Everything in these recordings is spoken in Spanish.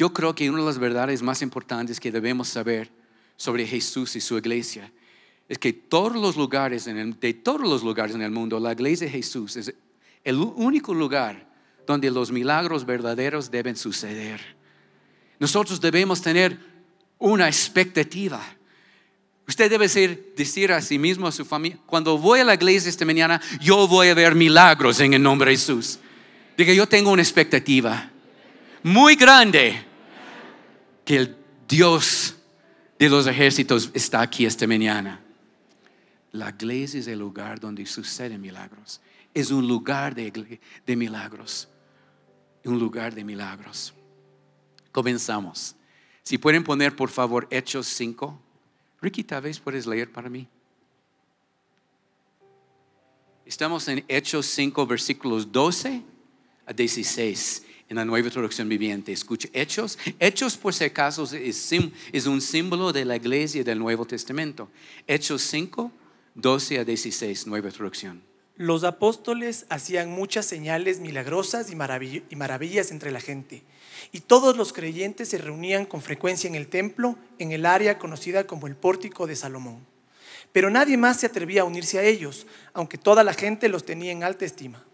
Yo creo que una de las verdades más importantes que debemos saber sobre Jesús y su iglesia es que todos los lugares de todos los lugares en el mundo, la iglesia de Jesús es el único lugar donde los milagros verdaderos deben suceder. Nosotros debemos tener una expectativa. Usted debe decir, decir a sí mismo, a su familia, cuando voy a la iglesia esta mañana, yo voy a ver milagros en el nombre de Jesús. Diga, yo tengo una expectativa muy grande el Dios de los ejércitos está aquí esta mañana. La iglesia es el lugar donde suceden milagros. Es un lugar de, de milagros. Un lugar de milagros. Comenzamos. Si pueden poner, por favor, Hechos 5. Ricky, tal vez puedes leer para mí. Estamos en Hechos 5, versículos 12 a 16 en la nueva traducción viviente. Escuche, Hechos. Hechos, por si acaso, es, un símbolo de la iglesia del Nuevo Testamento. Hechos 5, 12 a 16, nueva traducción. Los apóstoles hacían muchas señales milagrosas y maravillas entre la gente. Y todos los creyentes se reunían con frecuencia en el templo, en el área conocida como el pórtico de Salomón. Pero nadie más se atrevía a unirse a ellos, aunque toda la gente los tenía en alta estima.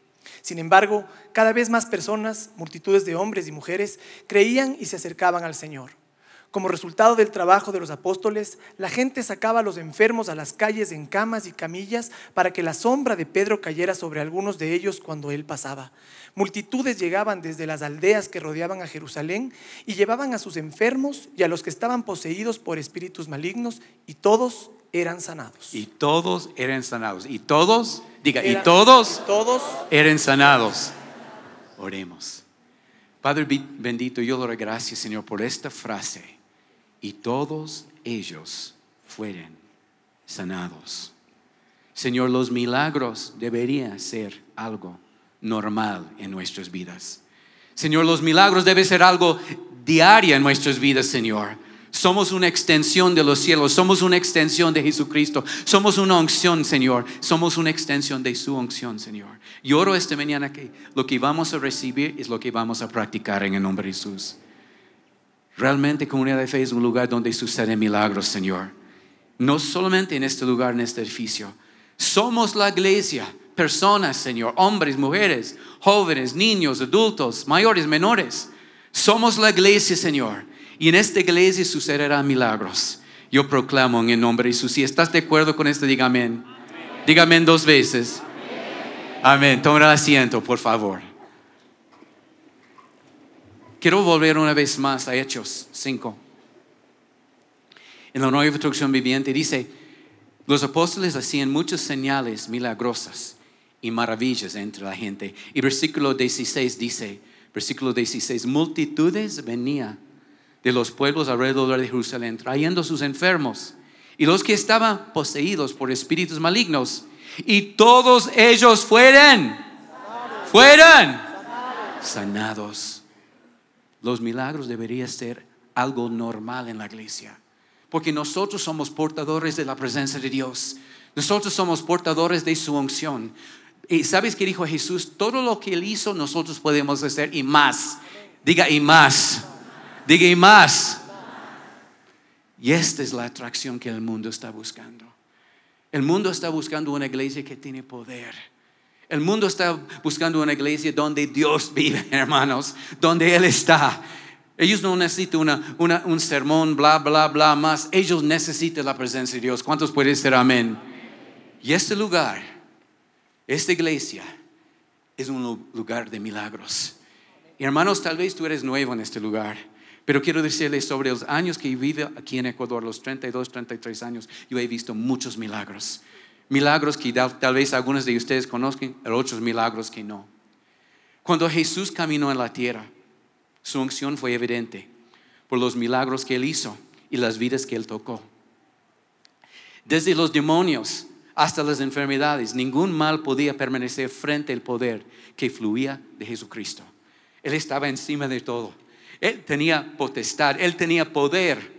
Sin embargo, cada vez más personas, multitudes de hombres y mujeres, creían y se acercaban al Señor. Como resultado del trabajo de los apóstoles, la gente sacaba a los enfermos a las calles en camas y camillas para que la sombra de Pedro cayera sobre algunos de ellos cuando él pasaba. Multitudes llegaban desde las aldeas que rodeaban a Jerusalén y llevaban a sus enfermos y a los que estaban poseídos por espíritus malignos y todos eran sanados. Y todos eran sanados. Y todos, diga, y todos, todos eran sanados. Oremos. Padre bendito, yo le doy gracias, Señor, por esta frase. Y todos ellos fueron sanados. Señor, los milagros deberían ser algo normal en nuestras vidas. Señor, los milagros deben ser algo diario en nuestras vidas, Señor. Somos una extensión de los cielos, somos una extensión de Jesucristo, somos una unción, Señor, somos una extensión de su unción, Señor. Y oro esta mañana que lo que vamos a recibir es lo que vamos a practicar en el nombre de Jesús. Realmente Comunidad de Fe es un lugar donde suceden milagros, Señor. No solamente en este lugar, en este edificio. Somos la iglesia, personas, Señor, hombres, mujeres, jóvenes, niños, adultos, mayores, menores. Somos la iglesia, Señor y en esta iglesia sucederán milagros. Yo proclamo en el nombre de Jesús. Si estás de acuerdo con esto, diga amén. dos veces. Amén. amén. el asiento, por favor. Quiero volver una vez más a Hechos 5. En la nueva traducción viviente dice, los apóstoles hacían muchas señales milagrosas y maravillas entre la gente. Y versículo 16 dice, versículo 16, multitudes venían, de los pueblos alrededor de Jerusalén, trayendo sus enfermos y los que estaban poseídos por espíritus malignos. Y todos ellos fueron, Fueran sanados. Los milagros deberían ser algo normal en la iglesia, porque nosotros somos portadores de la presencia de Dios. Nosotros somos portadores de su unción. ¿Y sabes qué dijo Jesús? Todo lo que él hizo nosotros podemos hacer y más. Diga y más. Diga más. Y esta es la atracción que el mundo está buscando. El mundo está buscando una iglesia que tiene poder. El mundo está buscando una iglesia donde Dios vive, hermanos, donde Él está. Ellos no necesitan un sermón, bla, bla, bla, más. Ellos necesitan la presencia de Dios. ¿Cuántos pueden decir amén? Y este lugar, esta iglesia, es un lugar de milagros. Y hermanos, tal vez tú eres nuevo en este lugar. Pero quiero decirles sobre los años que he aquí en Ecuador, los 32, 33 años, yo he visto muchos milagros. Milagros que tal, vez algunos de ustedes conozcan, otros milagros que no. Cuando Jesús caminó en la tierra, su unción fue evidente por los milagros que él hizo y las vidas que él tocó. Desde los demonios hasta las enfermedades, ningún mal podía permanecer frente al poder que fluía de Jesucristo. Él estaba encima de todo. Él tenía potestad, él tenía poder.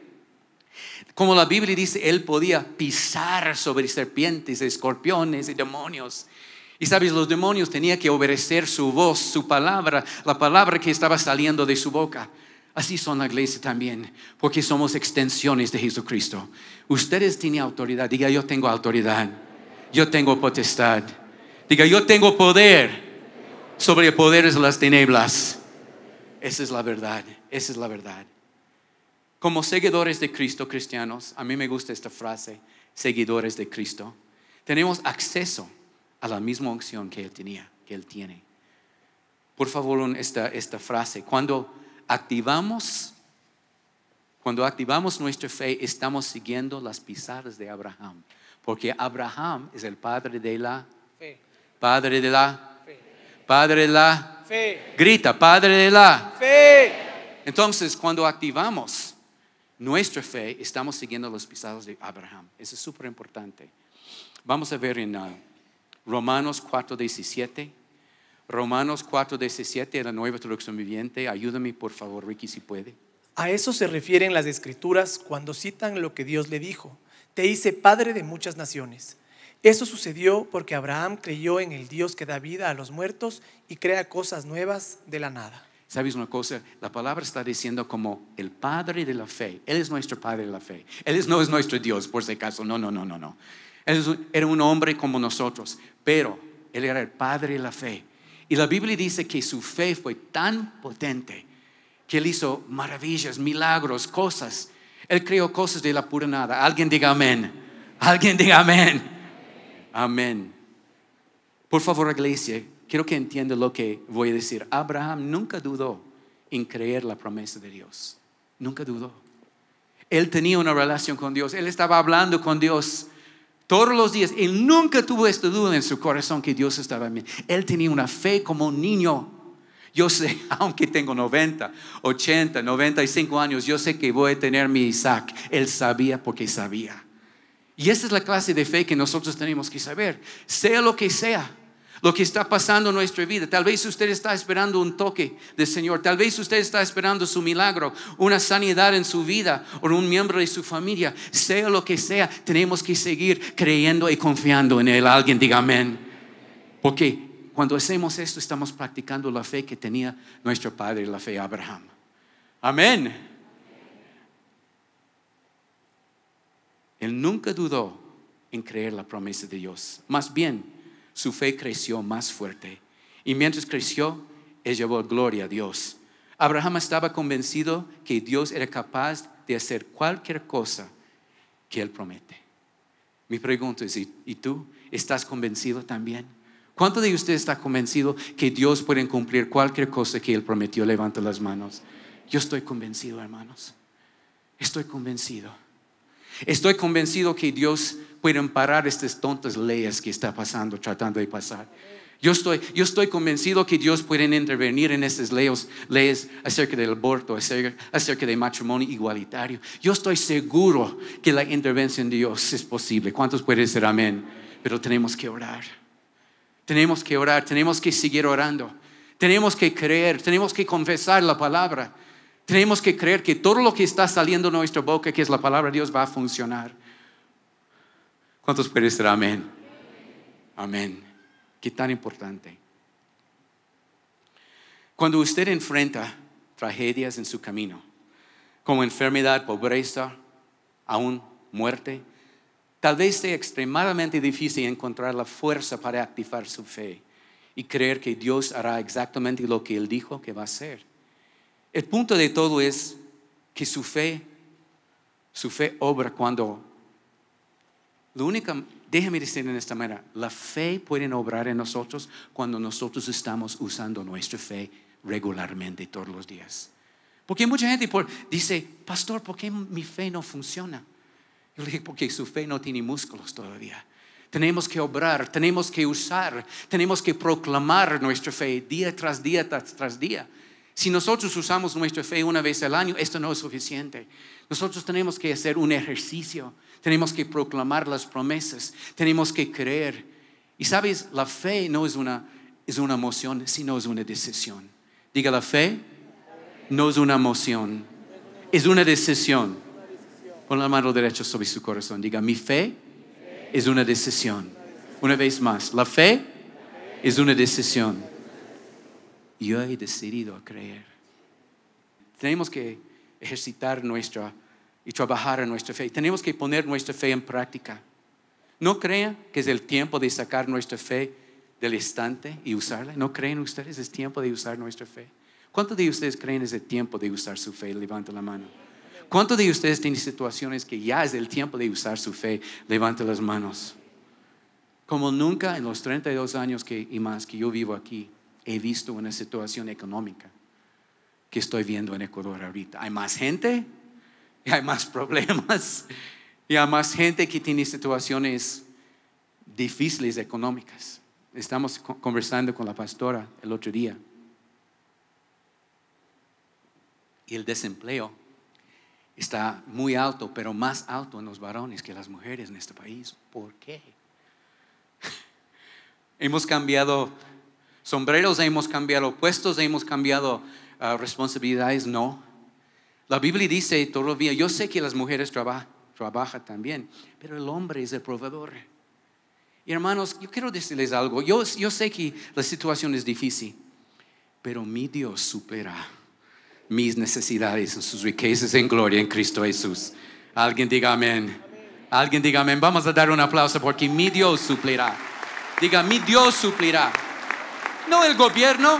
Como la Biblia dice, él podía pisar sobre serpientes, escorpiones y demonios. Y sabes, los demonios tenían que obedecer su voz, su palabra, la palabra que estaba saliendo de su boca. Así son la iglesia también, porque somos extensiones de Jesucristo. Ustedes tienen autoridad. Diga, yo tengo autoridad. Yo tengo potestad. Diga, yo tengo poder sobre poderes de las tinieblas. Esa es la verdad, esa es la verdad. Como seguidores de Cristo cristianos, a mí me gusta esta frase, seguidores de Cristo, tenemos acceso a la misma unción que Él tenía, que Él tiene. Por favor, esta, frase, cuando activamos, cuando activamos nuestra fe, estamos siguiendo las pisadas de Abraham, porque Abraham es el padre de la fe. Padre de la fe. Padre de la Grita, Padre de la Fe. Entonces, cuando activamos nuestra fe, estamos siguiendo los pisados de Abraham. Eso es súper importante. Vamos a ver en uh, Romanos 4:17. Romanos 4:17, la nueva traducción viviente. Ayúdame, por favor, Ricky, si puede. A eso se refieren las escrituras cuando citan lo que Dios le dijo. Te hice padre de muchas naciones eso sucedió porque Abraham creyó en el Dios que da vida a los muertos y crea cosas nuevas de la nada. ¿Sabes una cosa? La palabra está diciendo como el Padre de la fe. Él es nuestro Padre de la fe. Él no es nuestro Dios, por si acaso. No, no, no, no, no. Él era un hombre como nosotros, pero Él era el Padre de la fe. Y la Biblia dice que su fe fue tan potente que Él hizo maravillas, milagros, cosas. Él creó cosas de la pura nada. Alguien diga amén. Alguien diga amén. Amén. Por favor, iglesia, quiero que entienda lo que voy a decir. Abraham nunca dudó en creer la promesa de Dios. Nunca dudó. Él tenía una relación con Dios. Él estaba hablando con Dios todos los días. Él nunca tuvo esta duda en su corazón que Dios estaba bien. Él tenía una fe como un niño. Yo sé, aunque tengo 90, 80, 95 años, yo sé que voy a tener mi Isaac. Él sabía porque sabía. Y esa es la clase de fe que nosotros tenemos que saber. Sea lo que sea, lo que está pasando en nuestra vida. Tal vez usted está esperando un toque del Señor. Tal vez usted está esperando su milagro, una sanidad en su vida o un miembro de su familia. Sea lo que sea, tenemos que seguir creyendo y confiando en Él. Alguien diga amén. Porque cuando hacemos esto estamos practicando la fe que tenía nuestro padre, la fe Abraham. Amén. Él nunca dudó en creer la promesa de Dios. Más bien, su fe creció más fuerte. Y mientras creció, él llevó gloria a Dios. Abraham estaba convencido que Dios era capaz de hacer cualquier cosa que él promete. Mi pregunta es, ¿y tú estás convencido también? ¿Cuánto de ustedes está convencido que Dios puede cumplir cualquier cosa que él prometió? Levanta las manos. Yo estoy convencido, hermanos. Estoy convencido. Estoy convencido que Dios puede parar estas tontas leyes que está pasando, tratando de pasar. Yo estoy, yo estoy convencido que Dios puede intervenir en estas leyes, leyes acerca del aborto, acerca, acerca del matrimonio igualitario. Yo estoy seguro que la intervención de Dios es posible. ¿Cuántos pueden decir amén? Pero tenemos que orar. Tenemos que orar, tenemos que seguir orando. Tenemos que creer, tenemos que confesar la palabra. Tenemos que creer que todo lo que está saliendo de nuestra boca, que es la palabra de Dios, va a funcionar. ¿Cuántos pueden decir amén? Amén. Qué tan importante. Cuando usted enfrenta tragedias en su camino, como enfermedad, pobreza, aún muerte, tal vez sea extremadamente difícil encontrar la fuerza para activar su fe y creer que Dios hará exactamente lo que Él dijo que va a hacer. El punto de todo es que su fe, su fe obra cuando... Lo único, déjame decir en esta manera, la fe puede obrar en nosotros cuando nosotros estamos usando nuestra fe regularmente todos los días. Porque mucha gente dice, pastor, ¿por qué mi fe no funciona? Yo le dije, porque su fe no tiene músculos todavía. Tenemos que obrar, tenemos que usar, tenemos que proclamar nuestra fe día tras día, tras día. Si nosotros usamos nuestra fe una vez al año, esto no es suficiente. Nosotros tenemos que hacer un ejercicio, tenemos que proclamar las promesas, tenemos que creer. Y sabes, la fe no es una, es una emoción, sino es una decisión. Diga, la fe no es una emoción, es una decisión. Pon la mano derecha sobre su corazón. Diga, mi fe es una decisión. Una vez más, la fe es una decisión yo he decidido a creer. Tenemos que ejercitar nuestra y trabajar en nuestra fe. Tenemos que poner nuestra fe en práctica. No crean que es el tiempo de sacar nuestra fe del estante y usarla. ¿No creen ustedes es tiempo de usar nuestra fe? ¿Cuántos de ustedes creen es el tiempo de usar su fe? Levanten la mano. ¿Cuántos de ustedes tienen situaciones que ya es el tiempo de usar su fe? Levanten las manos. Como nunca en los 32 años que, y más que yo vivo aquí, he visto una situación económica que estoy viendo en Ecuador ahorita. Hay más gente, y hay más problemas, y hay más gente que tiene situaciones difíciles económicas. Estamos conversando con la pastora el otro día. Y el desempleo está muy alto, pero más alto en los varones que las mujeres en este país. ¿Por qué? Hemos cambiado Sombreros hemos cambiado, puestos hemos cambiado, ah, responsabilidades no. La Biblia dice todavía, yo sé que las mujeres trabajan también, pero el hombre es el proveedor. Y hermanos, yo quiero decirles algo. Yo, yo sé que la situación es difícil, pero mi Dios supera mis necesidades sus riquezas en gloria en Cristo Jesús. Alguien diga amén. Alguien diga amén. Vamos a dar un aplauso porque mi Dios suplirá. Diga, mi Dios suplirá no el gobierno,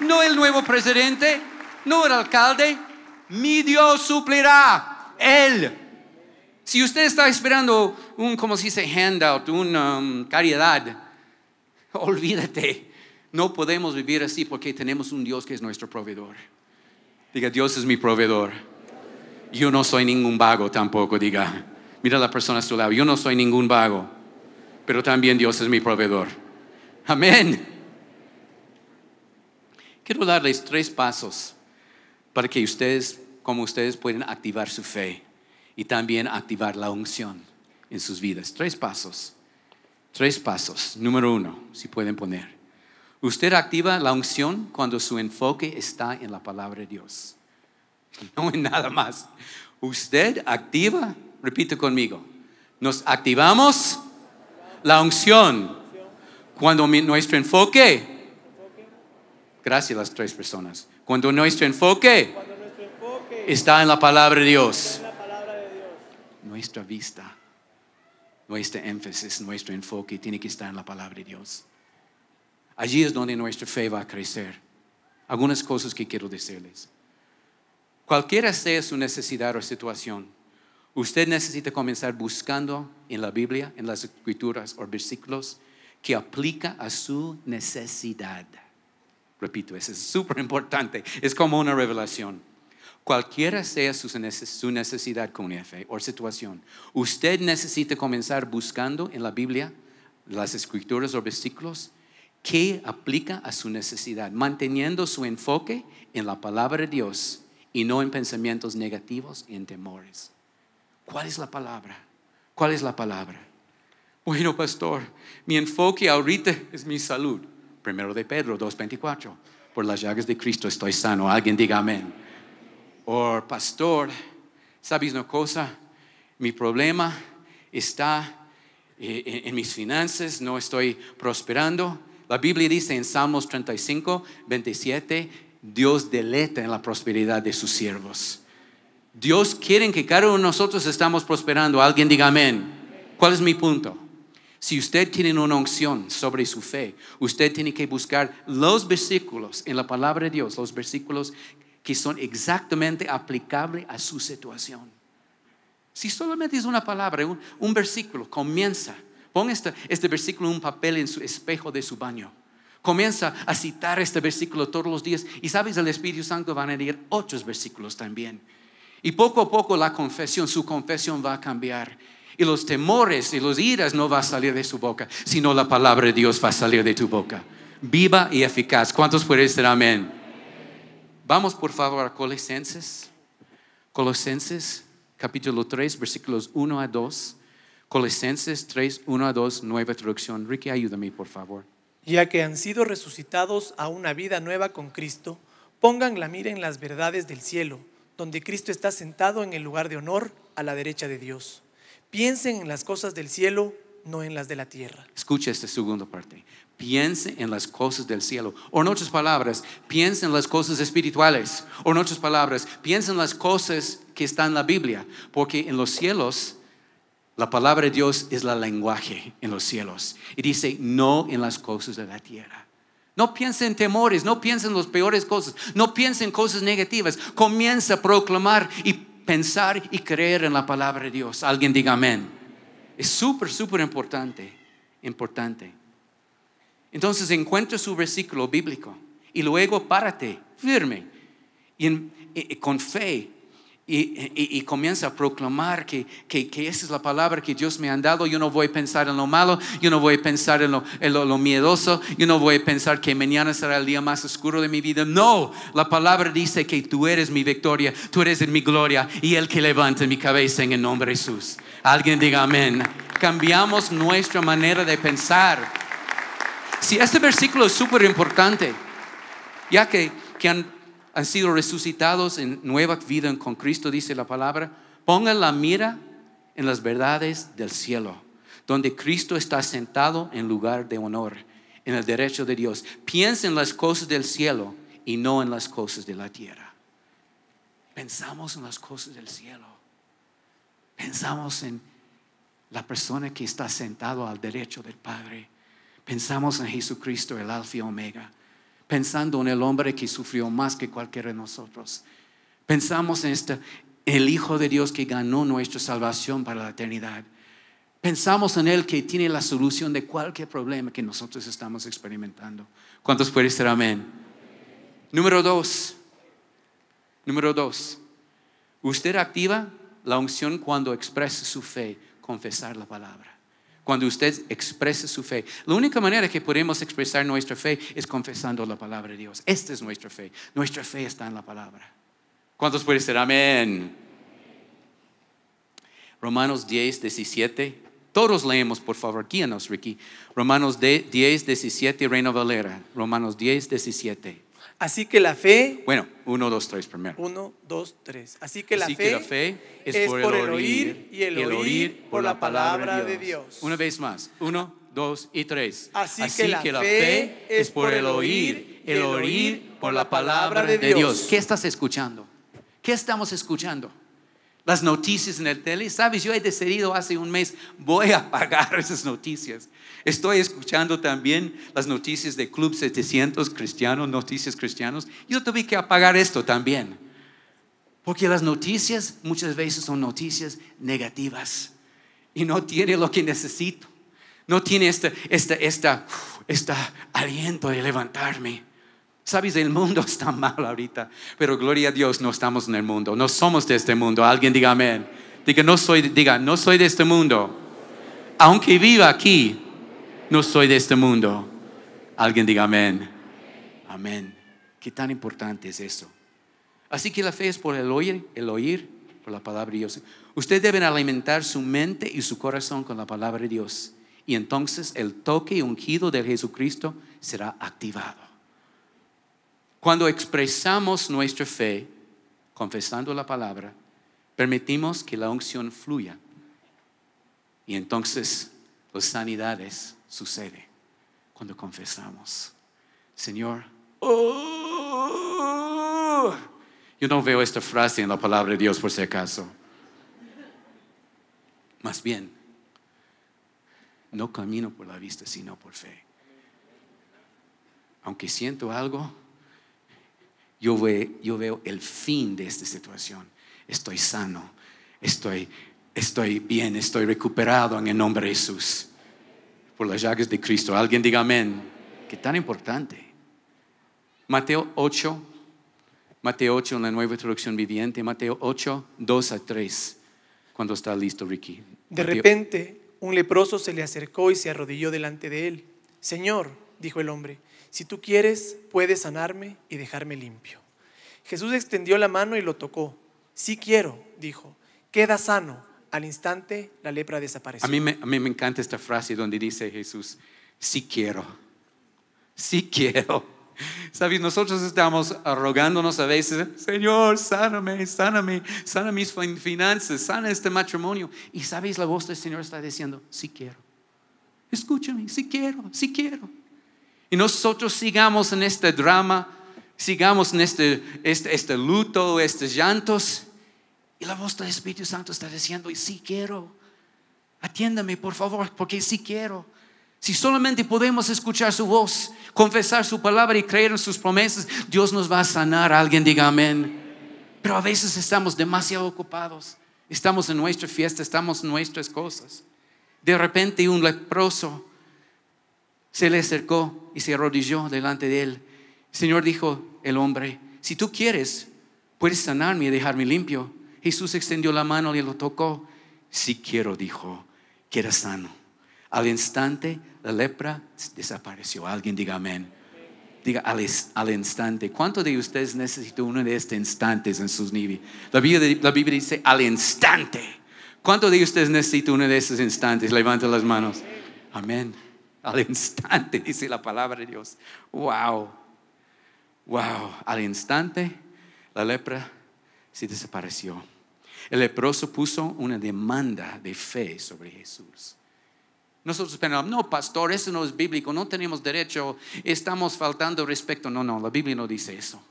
no el nuevo presidente, no el alcalde. Mi Dios suplirá. Él. Si usted está esperando un, como se dice, handout, una um, caridad, olvídate. No podemos vivir así porque tenemos un Dios que es nuestro proveedor. Diga, Dios es mi proveedor. Yo no soy ningún vago tampoco, diga. Mira la persona a su lado, yo no soy ningún vago, pero también Dios es mi proveedor. Amén. Quiero darles tres pasos para que ustedes, como ustedes, pueden activar su fe y también activar la unción en sus vidas. Tres pasos. Tres pasos. Número uno, si pueden poner. Usted activa la unción cuando su enfoque está en la palabra de Dios. No en nada más. Usted activa, repite conmigo, nos activamos la unción cuando nuestro enfoque, gracias a las tres personas, cuando nuestro enfoque, está en la palabra de Dios, nuestra vista nuestro énfasis, nuestro enfoque tiene que estar en la palabra de Dios. Allí es donde nuestra fe va a crecer. Algunas cosas que quiero decirles. Cualquiera sea su necesidad o situación, usted necesita comenzar buscando en la Biblia, en las escrituras o versículos que aplica a su necesidad. Repito, eso es súper importante, es como una revelación. Cualquiera sea su necesidad con F o situación, usted necesita comenzar buscando en la Biblia, las escrituras o versículos que aplica a su necesidad, manteniendo su enfoque en la palabra de Dios y no en pensamientos negativos y en temores. ¿Cuál es la palabra? ¿Cuál es la palabra? Bueno, pastor, mi enfoque ahorita es mi salud. Primero de Pedro 2.24. Por las llagas de Cristo estoy sano. Alguien diga amén. O pastor, ¿sabes una cosa? Mi problema está eh, en, mis finanzas, no estoy prosperando. La Biblia dice en Salmos 35, Dios deleta en la prosperidad de sus siervos. Dios quiere que cada uno de nosotros estamos prosperando. Alguien diga amén. ¿Cuál es mi punto? Si usted tiene una unción sobre su fe, usted tiene que buscar los versículos en la palabra de Dios, los versículos que son exactamente aplicables a su situación. Si solamente es una palabra, un, versículo, comienza. pon este, este, versículo en un papel en su espejo de su baño. Comienza a citar este versículo todos los días y sabes, el Espíritu Santo va a leer otros versículos también. Y poco a poco la confesión, su confesión va a cambiar y los temores y los iras no va a salir de su boca, sino la palabra de Dios va a salir de tu boca. Viva y eficaz. ¿Cuántos pueden decir amén? Vamos por favor a Colosenses. Colosenses capítulo 3, versículos 1 a 2. Colosenses 3, 1 a 2, nueva traducción. Ricky, ayúdame, por favor. Ya que han sido resucitados a una vida nueva con Cristo, pongan la mira en las verdades del cielo, donde Cristo está sentado en el lugar de honor a la derecha de Dios. Piensen en las cosas del cielo, no en las de la tierra. Escucha esta segunda parte. Piensen en las cosas del cielo. O en otras palabras, Piensen en las cosas espirituales. O en otras palabras, Piensen en las cosas que están en la Biblia. Porque en los cielos, la palabra de Dios es la lenguaje en los cielos. Y dice, no en las cosas de la tierra. No piensen en temores, no piensen en las peores cosas, no piensen en cosas negativas. Comienza a proclamar y pensar y creer en la palabra de Dios. Alguien diga amén. Es súper, súper importante, importante. Entonces encuentra su versículo bíblico y luego párate firme y eh, con fe y, comienza a proclamar que, esa es la palabra que Dios me ha dado. Yo no voy a pensar en lo malo, yo no voy a pensar en lo, miedoso, yo no voy a pensar que mañana será el día más oscuro de mi vida. No, la palabra dice que tú eres mi victoria, tú eres mi gloria y el que levanta mi cabeza en el nombre de Jesús. Alguien diga amén. Cambiamos nuestra manera de pensar. Si este versículo es súper importante, ya que, que han, han sido resucitados en nueva vida con Cristo, dice la palabra, pongan la mira en las verdades del cielo, donde Cristo está sentado en lugar de honor, en el derecho de Dios. Piensen en las cosas del cielo y no en las cosas de la tierra. Pensamos en las cosas del cielo. Pensamos en la persona que está sentado al derecho del Padre. Pensamos en Jesucristo, el Alfa y Omega pensando en el hombre que sufrió más que cualquiera de nosotros. Pensamos en este, el Hijo de Dios que ganó nuestra salvación para la eternidad. Pensamos en Él que tiene la solución de cualquier problema que nosotros estamos experimentando. ¿Cuántos pueden decir amén? Número dos. Número dos. Usted activa la unción cuando expresa su fe, confesar la palabra cuando usted exprese su fe. La única manera que podemos expresar nuestra fe es confesando la palabra de Dios. Esta es nuestra fe. Nuestra fe está en la palabra. ¿Cuántos pueden decir amén? Romanos 10, 17. Todos leemos, por favor, guíanos, Ricky. Romanos 10, 17, Reina Valera. Romanos 10, 17. Así que la fe. Bueno, uno, dos, tres primero. Uno, dos, tres. Así que la, fe, es, por, el oír y el, oír por, la palabra de Dios. Una vez más. Uno, dos y tres. Así, que, la fe es por el oír, el oír por la palabra de Dios. ¿Qué estás escuchando? ¿Qué estamos escuchando? las noticias en el tele. Sabes, yo he decidido hace un mes, voy a apagar esas noticias. Estoy escuchando también las noticias de Club 700 Cristianos, Noticias Cristianos. Yo tuve que apagar esto también. Porque las noticias muchas veces son noticias negativas. Y no tiene lo que necesito. No tiene este, este esta aliento de levantarme. Sabes, el mundo está mal ahorita, pero gloria a Dios, no estamos en el mundo, no somos de este mundo. Alguien diga amén. Diga, no soy, diga, no soy de este mundo. Aunque viva aquí, no soy de este mundo. Alguien diga amén. Amén. Qué tan importante es eso. Así que la fe es por el oír, el oír por la palabra de Dios. Usted deben alimentar su mente y su corazón con la palabra de Dios. Y entonces el toque ungido de Jesucristo será activado. Cuando expresamos nuestra fe, confesando la palabra, permitimos que la unción fluya. Y entonces las sanidades suceden cuando confesamos. Señor, oh, yo no veo esta frase en la palabra de Dios por si acaso. Más bien, no camino por la vista, sino por fe. Aunque siento algo, yo, veo el fin de esta situación. Estoy sano, estoy, estoy bien, estoy recuperado en el nombre de Jesús. Por las llagas de Cristo. Alguien diga amén. Qué tan importante. Mateo 8, Mateo 8 en la nueva traducción viviente, Mateo 8, 2 a 3. Cuando está listo, Ricky. De repente, un leproso se le acercó y se arrodilló delante de él. Señor, dijo el hombre, si tú quieres, puedes sanarme y dejarme limpio. Jesús extendió la mano y lo tocó. Sí quiero, dijo. Queda sano. Al instante la lepra desapareció. A mí me, encanta esta frase donde dice Jesús, sí quiero. Sí quiero. sabéis nosotros estamos rogándonos a veces, Señor, sáname, sáname, sana mis finanzas, sana este matrimonio. Y sabéis, la voz del Señor está diciendo, sí quiero. Escúchame, sí quiero, sí quiero. Y nosotros sigamos en este drama, sigamos en este, este, este, luto, estos llantos. Y la voz del Espíritu Santo está diciendo, "Y sí quiero, atiéndame por favor, porque sí quiero. Si solamente podemos escuchar su voz, confesar su palabra y creer en sus promesas, Dios nos va a sanar. Alguien diga amén. Pero a veces estamos demasiado ocupados. Estamos en nuestra fiesta, estamos en nuestras cosas. De repente un leproso se le acercó y se arrodilló delante de él. Señor dijo, el hombre, si tú quieres, puedes sanarme y dejarme limpio. Jesús extendió la mano y lo tocó. Si quiero, dijo, que sano. Al instante la lepra desapareció. Alguien diga amén. Diga al, al instante. ¿Cuánto de ustedes necesita uno de estos instantes en sus vidas? La Biblia, la Biblia dice al instante. ¿Cuánto de ustedes necesita uno de estos instantes? Levanta las manos. Amén al instante, dice la palabra de Dios. Wow, wow, al instante la lepra se desapareció. El leproso puso una demanda de fe sobre Jesús. Nosotros pensamos, no, pastor, eso no es bíblico, no tenemos derecho, estamos faltando respecto No, no, la Biblia no dice eso.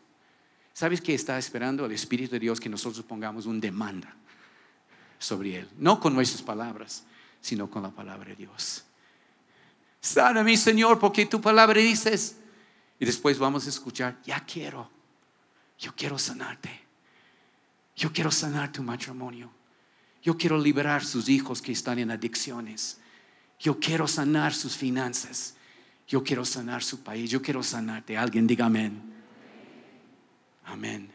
¿Sabes qué está esperando el Espíritu de Dios que nosotros pongamos una demanda sobre Él? No con nuestras palabras, sino con la palabra de Dios. Sana mi Señor, porque tu palabra dices. Y después vamos a escuchar, ya quiero, yo quiero sanarte. Yo quiero sanar tu matrimonio. Yo quiero liberar sus hijos que están en adicciones. Yo quiero sanar sus finanzas. Yo quiero sanar su país. Yo quiero sanarte. Alguien diga amén. Amén.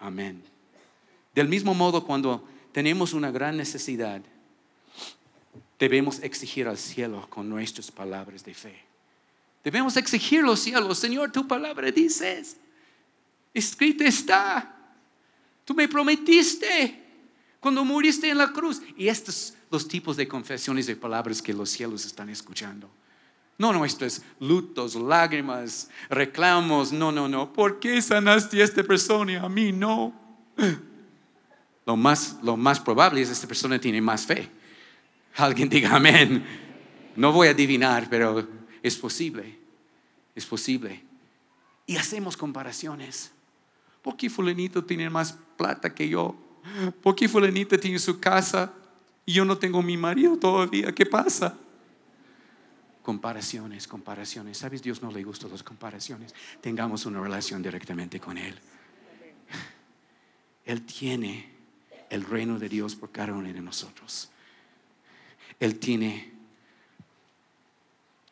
Amén. Del mismo modo, cuando tenemos una gran necesidad, debemos exigir al cielo con nuestras palabras de fe. Debemos exigir los cielos, Señor, tu palabra dices, escrita está, tú me prometiste cuando muriste en la cruz. Y estos son los tipos de confesiones de palabras que los cielos están escuchando. No nuestros lutos, lágrimas, reclamos, no, no, no. ¿Por qué sanaste a esta persona y a mí no? lo más probable es que esta persona tiene más fe. Alguien diga amén. No voy a adivinar, pero es posible. Es posible. Y hacemos comparaciones. ¿Por qué fulanito tiene más plata que yo? ¿Por qué fulanito tiene su casa y yo no tengo mi marido todavía? ¿Qué pasa? Comparaciones, comparaciones. ¿Sabes? Dios no le gusta las comparaciones. Tengamos una relación directamente con Él. Él tiene el reino de Dios por cada uno de nosotros. Él tiene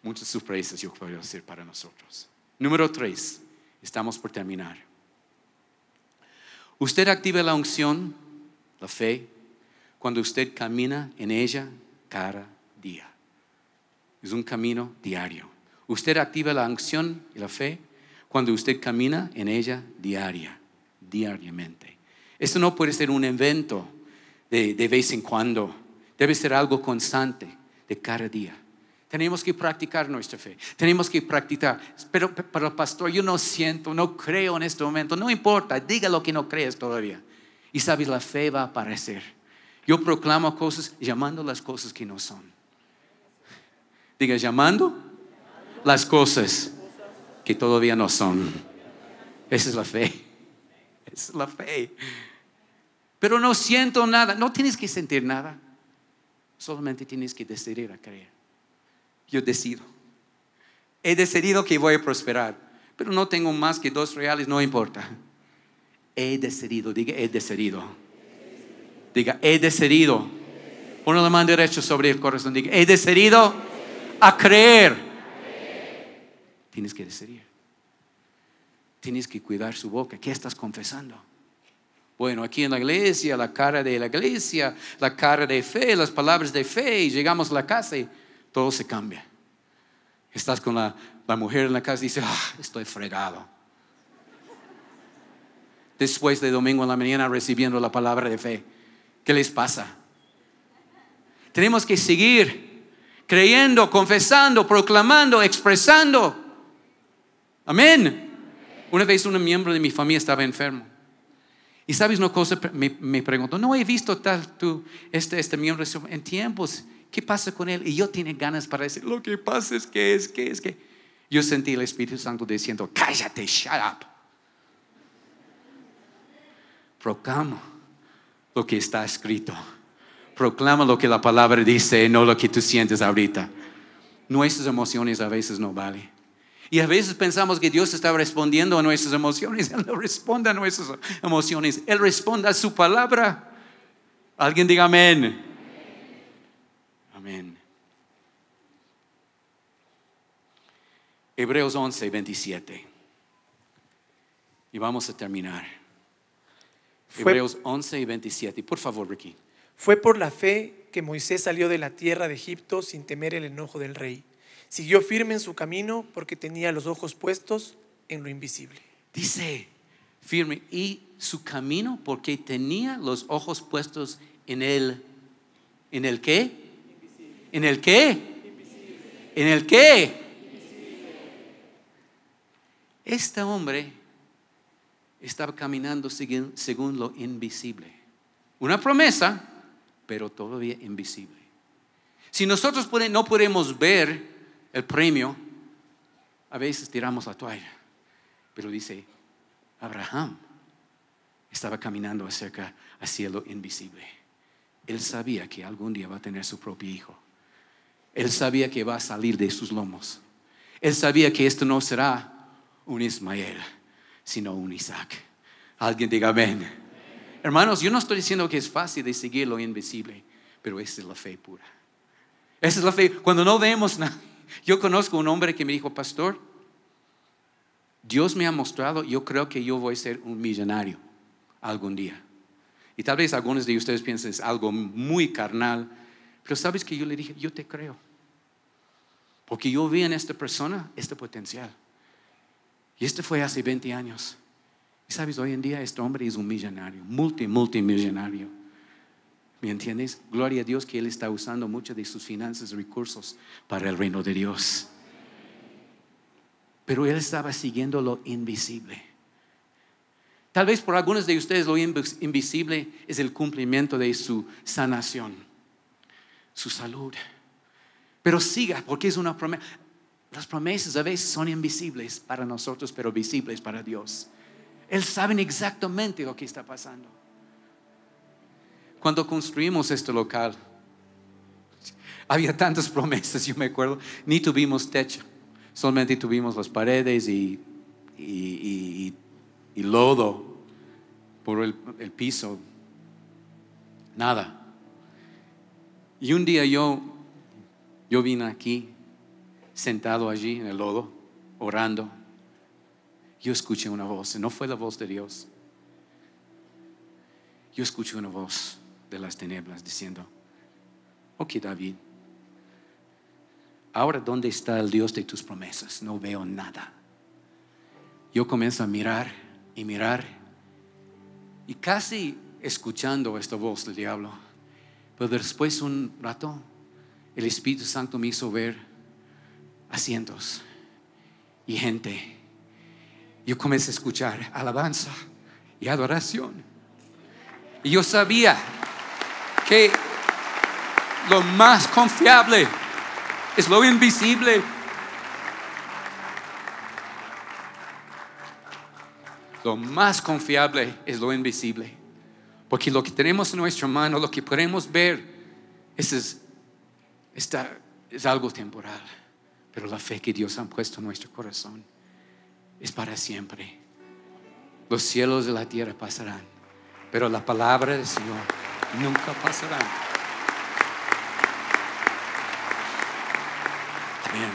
muchas sorpresas, yo puedo para nosotros. Número tres, estamos por terminar. Usted activa la unción, la fe, cuando usted camina en ella cada día. Es un camino diario. Usted activa la unción y la fe cuando usted camina en ella diaria, diariamente. Esto no puede ser un evento de vez en cuando. Debe ser algo constante de cada día. Tenemos que practicar nuestra fe. Tenemos que practicar. Pero para el pastor, yo no siento, no creo en este momento. No importa, diga lo que no crees todavía. Y sabes, la fe va a aparecer. Yo proclamo cosas llamando las cosas que no son. Diga, llamando las cosas que todavía no son. Esa es la fe. Esa es la fe. Pero no siento nada. No tienes que sentir nada. Solamente tienes que decidir a creer. Yo decido. He decidido que voy a prosperar, pero no tengo más que dos reales, no importa. He decidido, diga, he decidido. Diga, he decidido. Uno la mano derecha sobre el corazón, diga, he decidido a creer. Tienes que decidir. Tienes que cuidar su boca. ¿Qué estás confesando? Bueno, aquí en la iglesia, la cara de la iglesia, la cara de fe, las palabras de fe, y llegamos a la casa y todo se cambia. Estás con la, mujer en la casa y dice, ah, estoy fregado. Después de domingo en la mañana recibiendo la palabra de fe, ¿qué les pasa? Tenemos que seguir creyendo, confesando, proclamando, expresando. Amén. Una vez un miembro de mi familia estaba enfermo y sabes una cosa, me, me pregunto, no he visto tal tú, este, este miembro en tiempos, ¿qué pasa con él? Y yo tiene ganas para decir, lo que pasa es que, es que, es que. Yo sentí el Espíritu Santo diciendo, cállate, shut up. Proclama lo que está escrito. Proclama lo que la palabra dice, no lo que tú sientes ahorita. Nuestras emociones a veces no valen. Y a veces pensamos que Dios está respondiendo a nuestras emociones. Él no responde a nuestras emociones. Él responde a su palabra. Alguien diga amén. Amén. Hebreos 11, 27. Y vamos a terminar. Hebreos 11 y 27. Por favor, Ricky. Fue por la fe que Moisés salió de la tierra de Egipto sin temer el enojo del rey Siguió firme en su camino porque tenía los ojos puestos en lo invisible. Dice, firme, y su camino porque tenía los ojos puestos en el, ¿en el qué? ¿En el qué? ¿En el qué? Este hombre estaba caminando según lo invisible. Una promesa, pero todavía invisible. Si nosotros no podemos ver el premio, a veces tiramos la toalla. Pero dice, Abraham estaba caminando acerca al cielo invisible. Él sabía que algún día va a tener su propio hijo. Él sabía que va a salir de sus lomos. Él sabía que esto no será un Ismael, sino un Isaac. Alguien diga amén. Hermanos, yo no estoy diciendo que es fácil de seguir lo invisible, pero esa es la fe pura. Esa es la fe. Cuando no vemos nada, yo conozco un hombre que me dijo, pastor, Dios me ha mostrado, yo creo que yo voy a ser un millonario algún día. Y tal vez algunos de ustedes piensen es algo muy carnal, pero sabes que yo le dije, yo te creo. Porque yo vi en esta persona este potencial. Y este fue hace 20 años. Y sabes, hoy en día este hombre es un millonario, multi, multimillonario. ¿Me entiendes? Gloria a Dios que Él está usando muchas de sus finanzas y recursos para el reino de Dios. Pero Él estaba siguiendo lo invisible. Tal vez por algunos de ustedes lo invisible es el cumplimiento de su sanación, su salud. Pero siga, porque es una promesa. Las promesas a veces son invisibles para nosotros, pero visibles para Dios. Él sabe exactamente lo que está pasando cuando construimos este local, había tantas promesas, yo me acuerdo, ni tuvimos techo, solamente tuvimos las paredes y, y, lodo por el, el piso, nada. Y un día yo, yo vine aquí, sentado allí en el lodo, orando. Yo escuché una voz, no fue la voz de Dios. Yo escuché una voz de las tinieblas, diciendo, ok David, ahora dónde está el Dios de tus promesas? No veo nada. Yo comienzo a mirar y mirar y casi escuchando esta voz del diablo, pero después un rato el Espíritu Santo me hizo ver asientos y gente. Yo comencé a escuchar alabanza y adoración. Y yo sabía que lo más confiable es lo invisible. Lo más confiable es lo invisible. Porque lo que tenemos en nuestra mano, lo que podemos ver, es, es algo temporal. Pero la fe que Dios ha puesto en nuestro corazón es para siempre. Los cielos de la tierra pasarán, pero la palabra del Señor nunca pasará. Amén.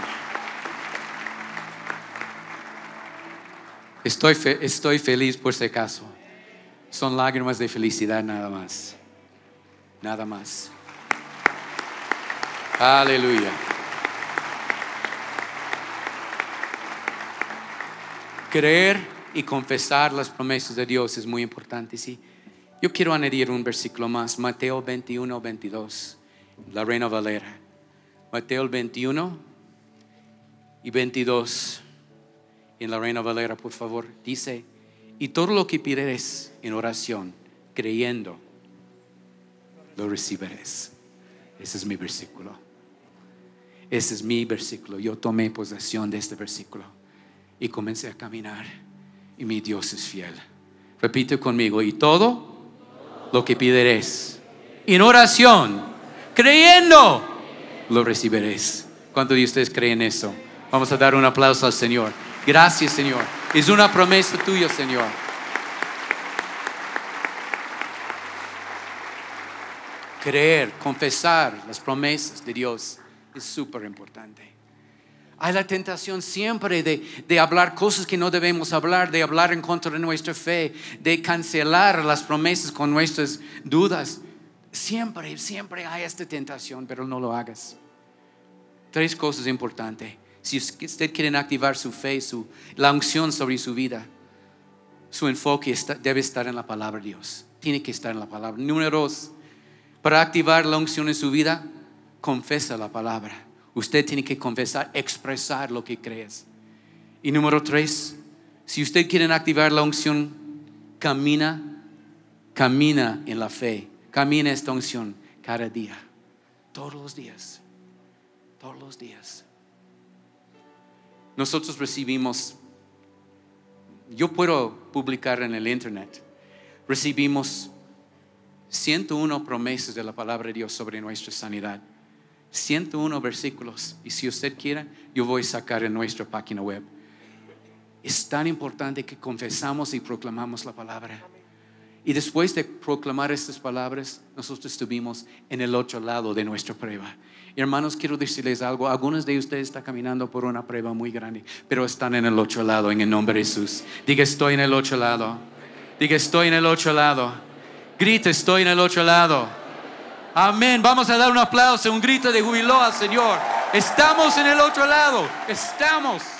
Estoy, feliz por este caso Son lágrimas de felicidad nada más. Nada más. Aleluya. Creer y confesar las promesas de Dios es muy importante, sí. Yo quiero añadir un versículo más, Mateo 21, 22, la Reina Valera. Mateo 21 y 22, en la Reina Valera, por favor, dice, y todo lo que pides en oración, creyendo, lo recibirás Ese es mi versículo. Ese es mi versículo. Yo tomé posesión de este versículo y comencé a caminar. Y mi Dios es fiel. Repite conmigo, y todo lo que pideréis. En oración, creyendo, lo recibiréis. ¿Cuántos de ustedes creen eso? Vamos a dar un aplauso al Señor. Gracias, Señor. Es una promesa tuya, Señor. Creer, confesar las promesas de Dios es súper importante. Hay la tentación siempre de, de, hablar cosas que no debemos hablar, de hablar en contra de nuestra fe, de cancelar las promesas con nuestras dudas. Siempre, siempre hay esta tentación, pero no lo hagas. Tres cosas importantes. Si usted quiere activar su fe, su, la unción sobre su vida, su enfoque debe estar en la palabra de Dios. Tiene que estar en la palabra. Número dos, para activar la unción en su vida, confesa la palabra. Usted tiene que confesar, expresar lo que crees. Y número tres, si usted quiere activar la unción, camina, camina en la fe. Camina esta unción cada día, todos los días, todos los días. Nosotros recibimos, yo puedo publicar en el internet, recibimos 101 promesas de la palabra de Dios sobre nuestra sanidad. 101 versículos y si usted quiere yo voy a sacar en nuestra página web. Es tan importante que confesamos y proclamamos la palabra. Y después de proclamar estas palabras, nosotros estuvimos en el otro lado de nuestra prueba. hermanos, quiero decirles algo. Algunos de ustedes están caminando por una prueba muy grande, pero están en el otro lado en el nombre de Jesús. Diga, estoy en el otro lado. Diga, estoy en el otro lado. Grita, estoy en el otro lado. Amén. Vamos a dar un aplauso, un grito de jubiló, al Señor. Estamos en el otro lado. Estamos.